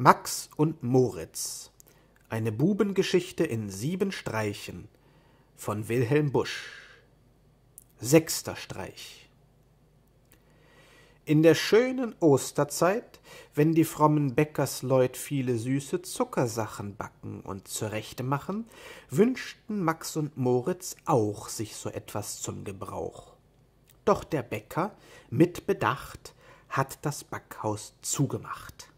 Max und Moritz Eine Bubengeschichte in sieben Streichen von Wilhelm Busch Sechster Streich In der schönen Osterzeit, wenn die frommen Bäckersleut viele süße Zuckersachen backen und zurechte machen, wünschten Max und Moritz auch sich so etwas zum Gebrauch. Doch der Bäcker, mit Bedacht, hat das Backhaus zugemacht.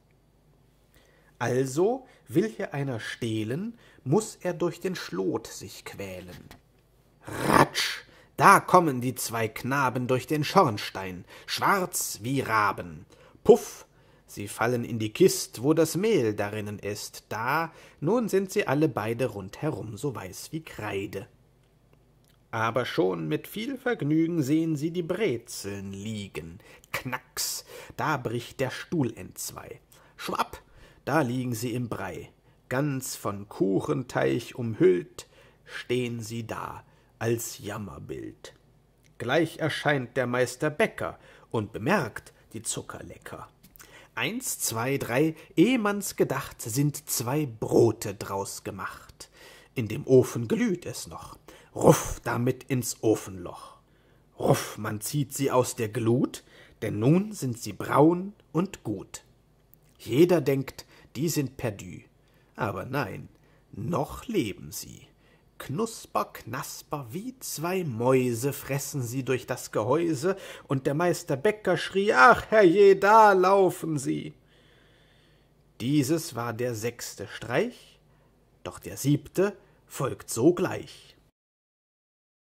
Also will hier einer stehlen, muß er durch den Schlot sich quälen. Ratsch! Da kommen die zwei Knaben durch den Schornstein, schwarz wie Raben. Puff! Sie fallen in die Kist, wo das Mehl darinnen ist. Da, nun sind sie alle beide rundherum so weiß wie Kreide. Aber schon mit viel Vergnügen sehen sie die Brezeln liegen. Knacks! Da bricht der Stuhl entzwei. Schwapp! da liegen sie im Brei, ganz von Kuchenteich umhüllt, stehn sie da als Jammerbild. Gleich erscheint der Meister Bäcker und bemerkt die Zuckerlecker. Eins, zwei, drei, eh man's gedacht, sind zwei Brote draus gemacht. In dem Ofen glüht es noch. Ruff damit ins Ofenloch. Ruff, man zieht sie aus der Glut, denn nun sind sie braun und gut. Jeder denkt, die sind perdu. Aber nein, noch leben sie. Knusper, knasper, wie zwei Mäuse fressen sie durch das Gehäuse, und der Meister Bäcker schrie, ach herrje, da laufen sie. Dieses war der sechste Streich, doch der siebte folgt sogleich.